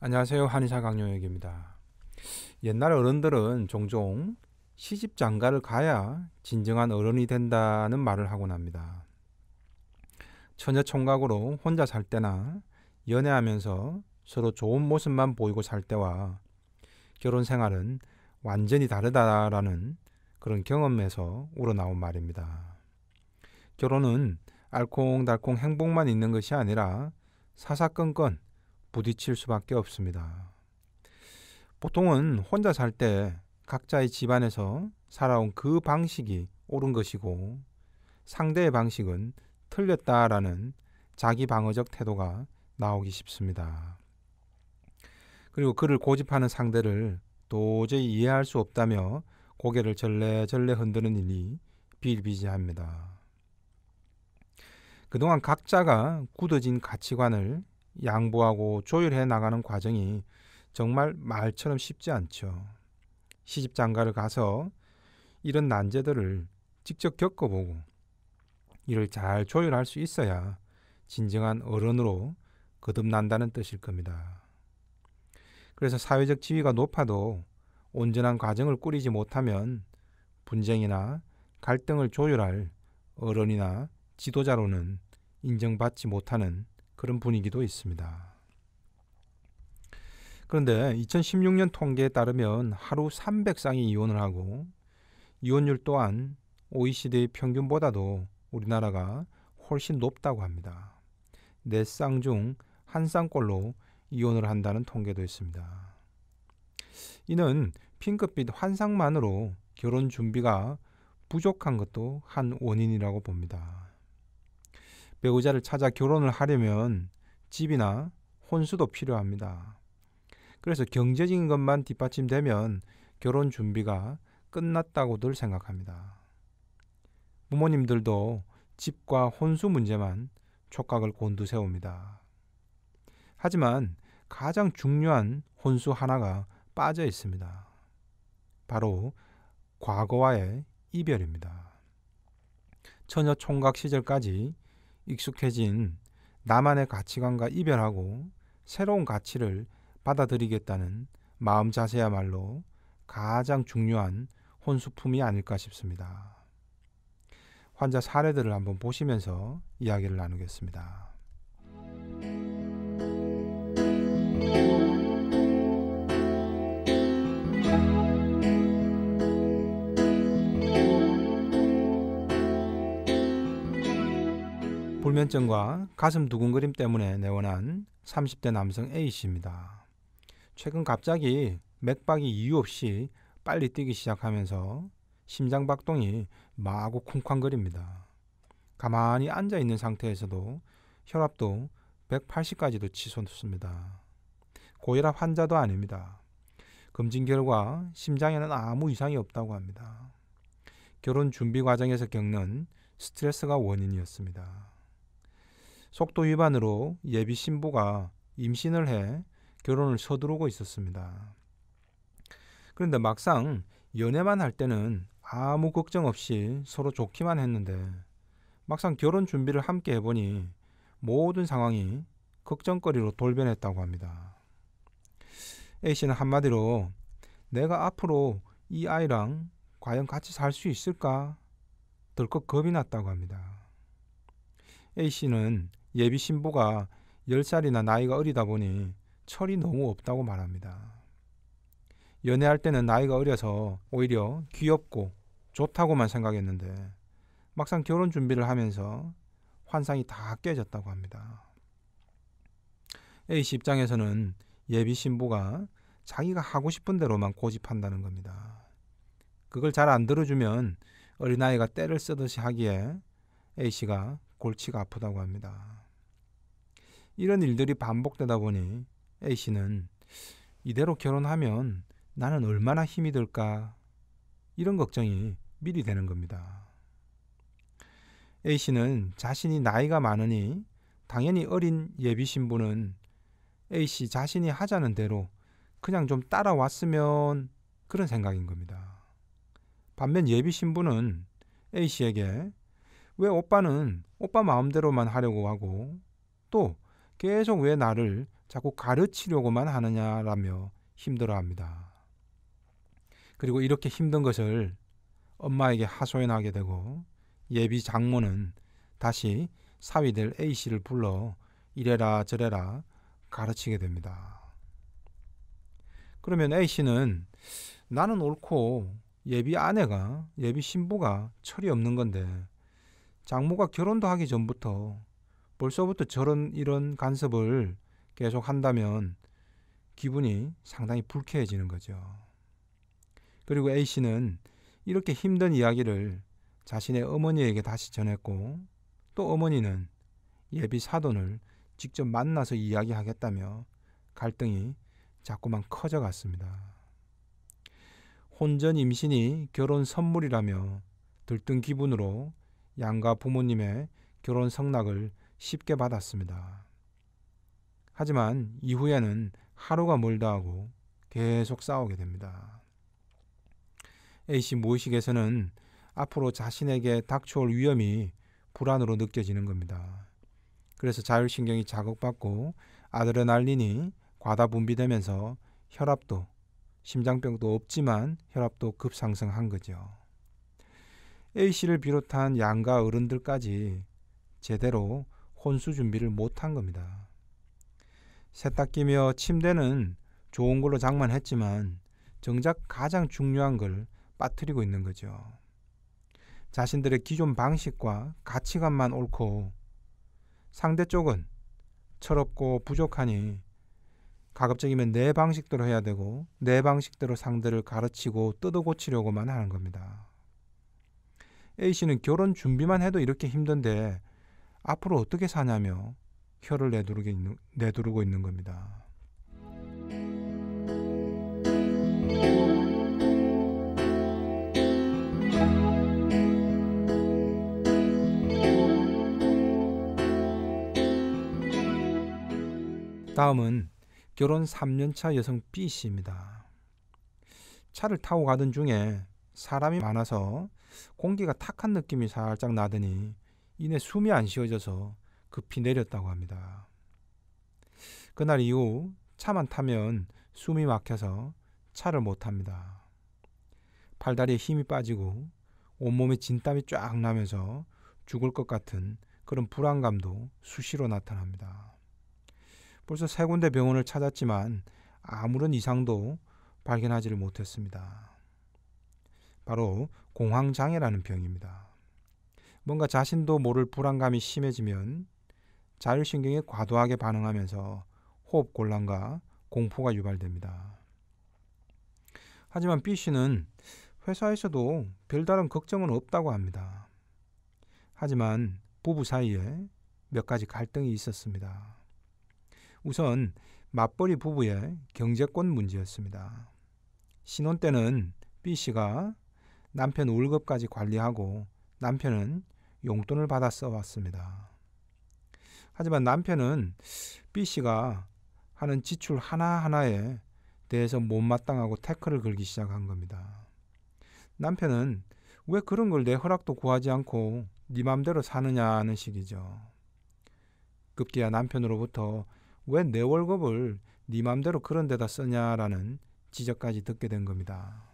안녕하세요. 한의사 강용혁입니다. 옛날 어른들은 종종 시집 장가를 가야 진정한 어른이 된다는 말을 하곤 합니다. 처녀 총각으로 혼자 살 때나 연애하면서 서로 좋은 모습만 보이고 살 때와 결혼 생활은 완전히 다르다라는 그런 경험에서 우러나온 말입니다. 결혼은 알콩달콩 행복만 있는 것이 아니라 사사건건 부딪힐 수밖에 없습니다. 보통은 혼자 살 때 각자의 집안에서 살아온 그 방식이 옳은 것이고 상대의 방식은 틀렸다라는 자기 방어적 태도가 나오기 쉽습니다. 그리고 그를 고집하는 상대를 도저히 이해할 수 없다며 고개를 절레절레 흔드는 일이 비일비재합니다. 그동안 각자가 굳어진 가치관을 양보하고 조율해 나가는 과정이 정말 말처럼 쉽지 않죠. 시집 장가를 가서 이런 난제들을 직접 겪어보고 이를 잘 조율할 수 있어야 진정한 어른으로 거듭난다는 뜻일 겁니다. 그래서 사회적 지위가 높아도 온전한 과정을 꾸리지 못하면 분쟁이나 갈등을 조율할 어른이나 지도자로는 인정받지 못하는 그런 분위기도 있습니다. 그런데 2016년 통계에 따르면 하루 300쌍이 이혼을 하고 이혼율 또한 OECD 평균보다도 우리나라가 훨씬 높다고 합니다. 4쌍 중 1쌍꼴로 이혼을 한다는 통계도 있습니다. 이는 핑크빛 환상만으로 결혼 준비가 부족한 것도 한 원인이라고 봅니다. 배우자를 찾아 결혼을 하려면 집이나 혼수도 필요합니다. 그래서 경제적인 것만 뒷받침되면 결혼 준비가 끝났다고들 생각합니다. 부모님들도 집과 혼수 문제만 촉각을 곤두세웁니다. 하지만 가장 중요한 혼수 하나가 빠져 있습니다. 바로 과거와의 이별입니다. 처녀 총각 시절까지 익숙해진 나만의 가치관과 이별하고 새로운 가치를 받아들이겠다는 마음 자세야말로 가장 중요한 혼수품이 아닐까 싶습니다. 환자 사례들을 한번 보시면서 이야기를 나누겠습니다. 불면증과 가슴 두근거림 때문에 내원한 30대 남성 A씨입니다. 최근 갑자기 맥박이 이유 없이 빨리 뛰기 시작하면서 심장 박동이 마구 쿵쾅거립니다. 가만히 앉아 있는 상태에서도 혈압도 180까지도 치솟습니다. 고혈압 환자도 아닙니다. 검진 결과 심장에는 아무 이상이 없다고 합니다. 결혼 준비 과정에서 겪는 스트레스가 원인이었습니다. 속도 위반으로 예비 신부가 임신을 해 결혼을 서두르고 있었습니다. 그런데 막상 연애만 할 때는 아무 걱정 없이 서로 좋기만 했는데 막상 결혼 준비를 함께 해보니 모든 상황이 걱정거리로 돌변했다고 합니다. A씨는 한마디로 내가 앞으로 이 아이랑 과연 같이 살 수 있을까? 덜컥 겁이 났다고 합니다. A씨는 예비 신부가 10살이나 나이가 어리다 보니 철이 너무 없다고 말합니다. 연애할 때는 나이가 어려서 오히려 귀엽고 좋다고만 생각했는데 막상 결혼 준비를 하면서 환상이 다 깨졌다고 합니다. A씨 입장에서는 예비 신부가 자기가 하고 싶은 대로만 고집한다는 겁니다. 그걸 잘 안 들어주면 어린아이가 때를 쓰듯이 하기에 A씨가 골치가 아프다고 합니다. 이런 일들이 반복되다 보니 A씨는 이대로 결혼하면 나는 얼마나 힘이 들까 이런 걱정이 미리 되는 겁니다. A씨는 자신이 나이가 많으니 당연히 어린 예비 신부는 A씨 자신이 하자는 대로 그냥 좀 따라왔으면 그런 생각인 겁니다. 반면 예비 신부는 A씨에게 왜 오빠는 오빠 마음대로만 하려고 하고 또 계속 왜 나를 자꾸 가르치려고만 하느냐라며 힘들어 합니다. 그리고 이렇게 힘든 것을 엄마에게 하소연하게 되고 예비 장모는 다시 사위들 A씨를 불러 이래라 저래라 가르치게 됩니다. 그러면 A씨는 나는 옳고 예비 아내가 예비 신부가 철이 없는 건데 장모가 결혼도 하기 전부터 벌써부터 저런 이런 간섭을 계속 한다면 기분이 상당히 불쾌해지는 거죠. 그리고 A씨는 이렇게 힘든 이야기를 자신의 어머니에게 다시 전했고 또 어머니는 예비 사돈을 직접 만나서 이야기하겠다며 갈등이 자꾸만 커져갔습니다. 혼전 임신이 결혼 선물이라며 들뜬 기분으로 양가 부모님의 결혼 성낙을 쉽게 받았습니다. 하지만 이후에는 하루가 멀다 하고 계속 싸우게 됩니다. A씨 모의식에서는 앞으로 자신에게 닥쳐올 위험이 불안으로 느껴지는 겁니다. 그래서 자율신경이 자극받고 아드레날린이 과다 분비되면서 혈압도 심장병도 없지만 혈압도 급상승한 거죠. A씨를 비롯한 양가 어른들까지 제대로 혼수 준비를 못한 겁니다. 세탁기며 침대는 좋은 걸로 장만했지만 정작 가장 중요한 걸 빠뜨리고 있는 거죠. 자신들의 기존 방식과 가치관만 옳고 상대 쪽은 철없고 부족하니 가급적이면 내 방식대로 해야 되고 내 방식대로 상대를 가르치고 뜯어 고치려고만 하는 겁니다. A씨는 결혼 준비만 해도 이렇게 힘든데 앞으로 어떻게 사냐며 혀를 내두르게 있는, 내두르고 있는 겁니다. 다음은 결혼 3년차 여성 B씨입니다. 차를 타고 가던 중에 사람이 많아서 공기가 탁한 느낌이 살짝 나더니 이내 숨이 안 쉬어져서 급히 내렸다고 합니다. 그날 이후 차만 타면 숨이 막혀서 차를 못 탑니다. 팔다리에 힘이 빠지고 온몸에 진땀이 쫙 나면서 죽을 것 같은 그런 불안감도 수시로 나타납니다. 벌써 세 군데 병원을 찾았지만 아무런 이상도 발견하지를 못했습니다. 바로 공황장애라는 병입니다. 뭔가 자신도 모를 불안감이 심해지면 자율신경이 과도하게 반응하면서 호흡 곤란과 공포가 유발됩니다. 하지만 B 씨는 회사에서도 별다른 걱정은 없다고 합니다. 하지만 부부 사이에 몇 가지 갈등이 있었습니다. 우선 맞벌이 부부의 경제권 문제였습니다. 신혼 때는 B 씨가 남편 월급까지 관리하고 남편은 용돈을 받아 써왔습니다. 하지만 남편은 B씨가 하는 지출 하나하나에 대해서 못마땅하고 태클을 걸기 시작한 겁니다. 남편은 왜 그런 걸 내 허락도 구하지 않고 네 맘대로 사느냐는 식이죠. 급기야 남편으로부터 왜 내 월급을 네 맘대로 그런 데다 쓰냐라는 지적까지 듣게 된 겁니다.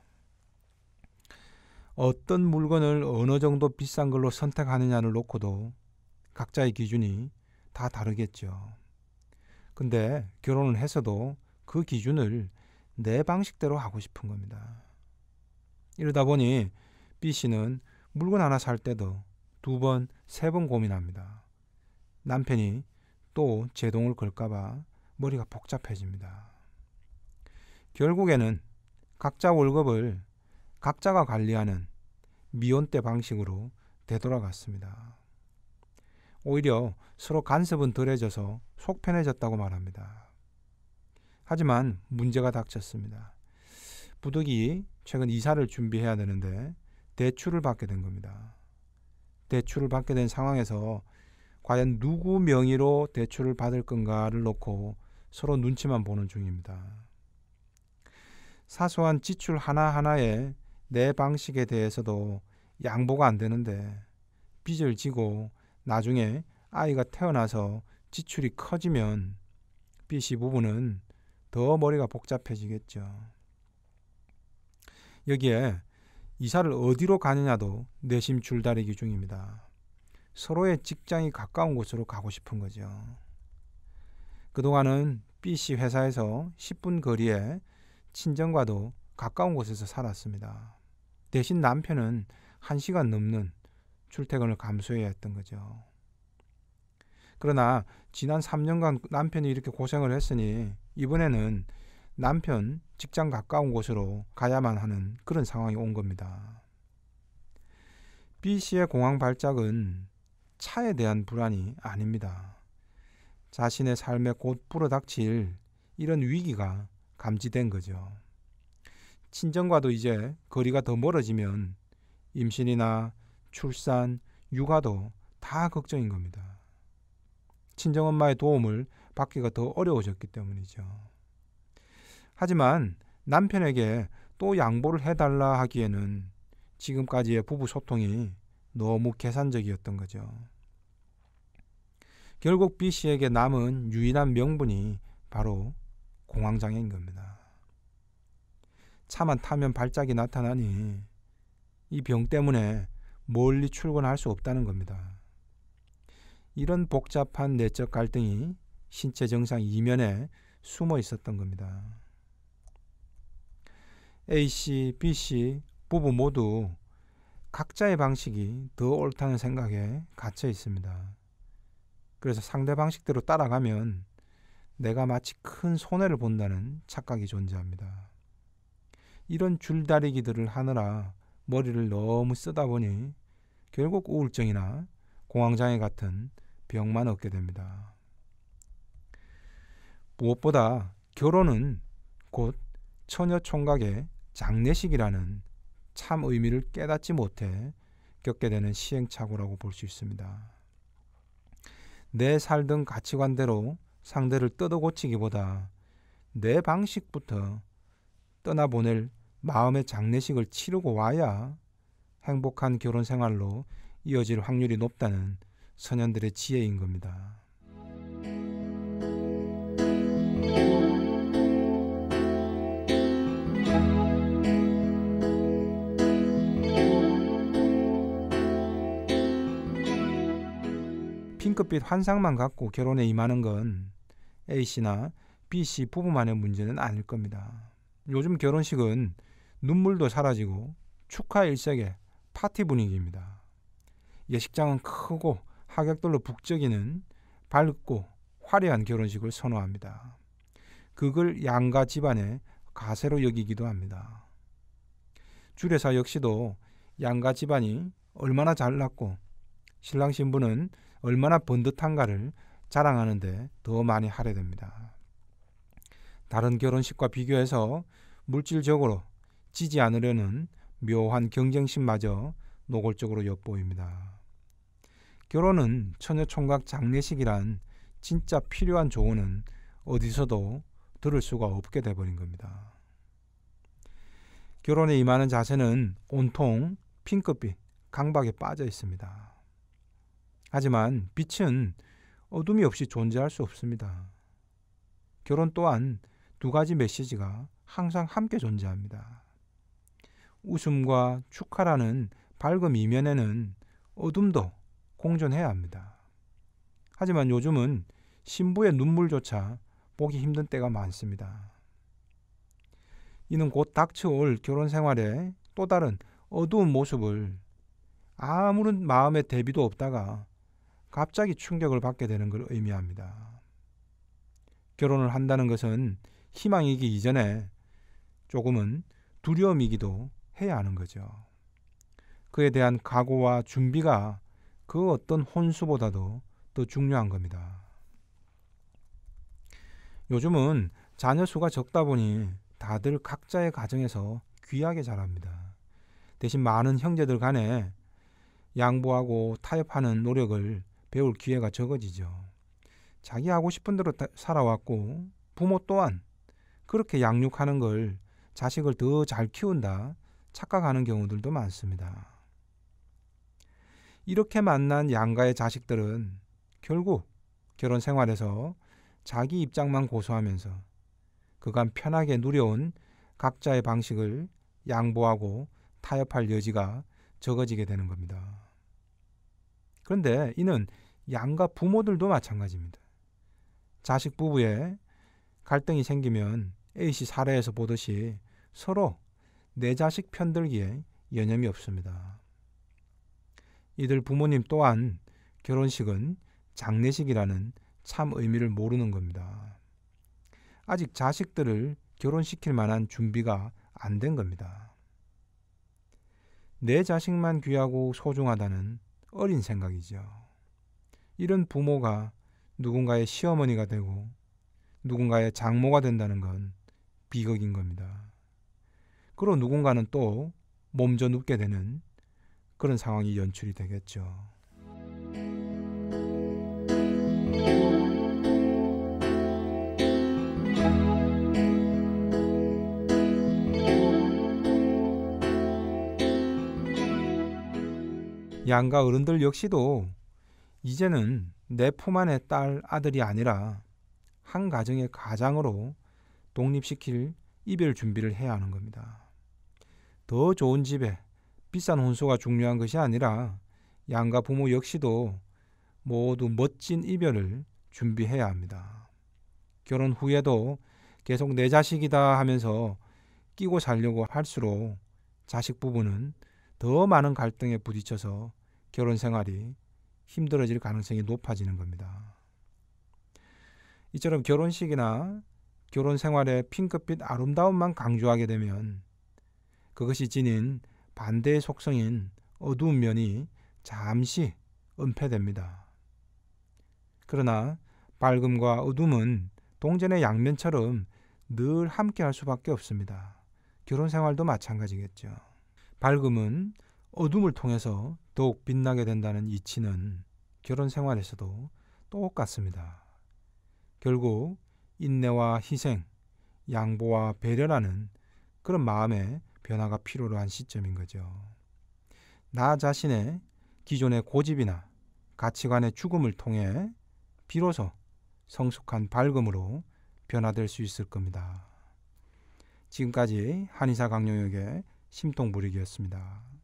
어떤 물건을 어느 정도 비싼 걸로 선택하느냐를 놓고도 각자의 기준이 다 다르겠죠. 근데 결혼을 해서도 그 기준을 내 방식대로 하고 싶은 겁니다. 이러다 보니 B 씨는 물건 하나 살 때도 두 번, 세 번 고민합니다. 남편이 또 제동을 걸까봐 머리가 복잡해집니다. 결국에는 각자 월급을 각자가 관리하는 미혼대 방식으로 되돌아갔습니다. 오히려 서로 간섭은 덜해져서 속편해졌다고 말합니다. 하지만 문제가 닥쳤습니다. 부득이 최근 이사를 준비해야 되는데 대출을 받게 된 겁니다. 대출을 받게 된 상황에서 과연 누구 명의로 대출을 받을 건가를 놓고 서로 눈치만 보는 중입니다. 사소한 지출 하나하나에 내 방식에 대해서도 양보가 안 되는데 빚을 지고 나중에 아이가 태어나서 지출이 커지면 빚이 부부는 더 머리가 복잡해지겠죠. 여기에 이사를 어디로 가느냐도 내심 줄다리기 중입니다. 서로의 직장이 가까운 곳으로 가고 싶은 거죠. 그동안은 b c 회사에서 10분 거리에 친정과도 가까운 곳에서 살았습니다. 대신 남편은 한시간 넘는 출퇴근을 감수해야 했던 거죠. 그러나 지난 3년간 남편이 이렇게 고생을 했으니 이번에는 남편 직장 가까운 곳으로 가야만 하는 그런 상황이 온 겁니다. B 씨의 공황 발작은 차에 대한 불안이 아닙니다. 자신의 삶에 곧 불어닥칠 이런 위기가 감지된 거죠. 친정과도 이제 거리가 더 멀어지면 임신이나 출산, 육아도 다 걱정인 겁니다. 친정엄마의 도움을 받기가 더 어려워졌기 때문이죠. 하지만 남편에게 또 양보를 해달라 하기에는 지금까지의 부부 소통이 너무 계산적이었던 거죠. 결국 B 씨에게 남은 유일한 명분이 바로 공황장애인 겁니다. 차만 타면 발작이 나타나니 이 병 때문에 멀리 출근할 수 없다는 겁니다. 이런 복잡한 내적 갈등이 신체 증상 이면에 숨어 있었던 겁니다. A씨, B씨 부부 모두 각자의 방식이 더 옳다는 생각에 갇혀 있습니다. 그래서 상대 방식대로 따라가면 내가 마치 큰 손해를 본다는 착각이 존재합니다. 이런 줄다리기들을 하느라 머리를 너무 쓰다 보니 결국 우울증이나 공황장애 같은 병만 얻게 됩니다. 무엇보다 결혼은 곧 처녀 총각의 장례식이라는 참 의미를 깨닫지 못해 겪게 되는 시행착오라고 볼 수 있습니다. 내 살던 가치관대로 상대를 뜯어 고치기보다 내 방식부터 떠나보낼 마음의 장례식을 치르고 와야 행복한 결혼 생활로 이어질 확률이 높다는 선현들의 지혜인 겁니다. 핑크빛 환상만 갖고 결혼에 임하는 건 A씨나 B씨 부부만의 문제는 아닐 겁니다. 요즘 결혼식은 눈물도 사라지고 축하 일색의 파티 분위기입니다. 예식장은 크고 하객들로 북적이는 밝고 화려한 결혼식을 선호합니다. 그걸 양가 집안의 가세로 여기기도 합니다. 주례사 역시도 양가 집안이 얼마나 잘났고 신랑 신부는 얼마나 번듯한가를 자랑하는데 더 많이 하애됩니다 다른 결혼식과 비교해서 물질적으로 지지 않으려는 묘한 경쟁심마저 노골적으로 엿보입니다. 결혼은 처녀 총각 장례식이란 진짜 필요한 조언은 어디서도 들을 수가 없게 돼버린 겁니다. 결혼에 임하는 자세는 온통 핑크빛 강박에 빠져 있습니다. 하지만 빛은 어둠이 없이 존재할 수 없습니다. 결혼 또한 두 가지 메시지가 항상 함께 존재합니다. 웃음과 축하라는 밝음 이면에는 어둠도 공존해야 합니다. 하지만 요즘은 신부의 눈물조차 보기 힘든 때가 많습니다. 이는 곧 닥쳐올 결혼 생활에또 다른 어두운 모습을 아무런 마음의 대비도 없다가 갑자기 충격을 받게 되는 걸 의미합니다. 결혼을 한다는 것은 희망이기 이전에 조금은 두려움이기도 해야 하는 거죠. 그에 대한 각오와 준비가 그 어떤 혼수보다도 더 중요한 겁니다. 요즘은 자녀 수가 적다 보니 다들 각자의 가정에서 귀하게 자랍니다. 대신 많은 형제들 간에 양보하고 타협하는 노력을 배울 기회가 적어지죠. 자기 하고 싶은 대로 살아왔고 부모 또한 그렇게 양육하는 걸 자식을 더 잘 키운다 착각하는 경우들도 많습니다. 이렇게 만난 양가의 자식들은 결국 결혼 생활에서 자기 입장만 고수하면서 그간 편하게 누려온 각자의 방식을 양보하고 타협할 여지가 적어지게 되는 겁니다. 그런데 이는 양가 부모들도 마찬가지입니다. 자식 부부의 갈등이 생기면 A씨 사례에서 보듯이 서로 내 자식 편들기에 여념이 없습니다. 이들 부모님 또한 결혼식은 장례식이라는 참 의미를 모르는 겁니다. 아직 자식들을 결혼시킬 만한 준비가 안 된 겁니다. 내 자식만 귀하고 소중하다는 어린 생각이죠. 이런 부모가 누군가의 시어머니가 되고 누군가의 장모가 된다는 건 비극인 겁니다. 그로 누군가는 또 몸져 눕게 되는 그런 상황이 연출이 되겠죠. 양가 어른들 역시도 이제는 내품 안의 딸, 아들이 아니라 한 가정의 가장으로 독립시킬 이별 준비를 해야 하는 겁니다. 더 좋은 집에 비싼 혼수가 중요한 것이 아니라 양가 부모 역시도 모두 멋진 이별을 준비해야 합니다. 결혼 후에도 계속 내 자식이다 하면서 끼고 살려고 할수록 자식 부부는 더 많은 갈등에 부딪혀서 결혼 생활이 힘들어질 가능성이 높아지는 겁니다. 이처럼 결혼식이나 결혼 생활의 핑크빛 아름다움만 강조하게 되면 그것이 지닌 반대의 속성인 어두운 면이 잠시 은폐됩니다. 그러나 밝음과 어둠은 동전의 양면처럼 늘 함께 할 수밖에 없습니다. 결혼 생활도 마찬가지겠죠. 밝음은 어둠을 통해서 더욱 빛나게 된다는 이치는 결혼 생활에서도 똑같습니다. 결국 인내와 희생, 양보와 배려라는 그런 마음의 변화가 필요로 한 시점인 거죠. 나 자신의 기존의 고집이나 가치관의 죽음을 통해 비로소 성숙한 밝음으로 변화될 수 있을 겁니다. 지금까지 한의사 강용혁의 심통부익이었습니다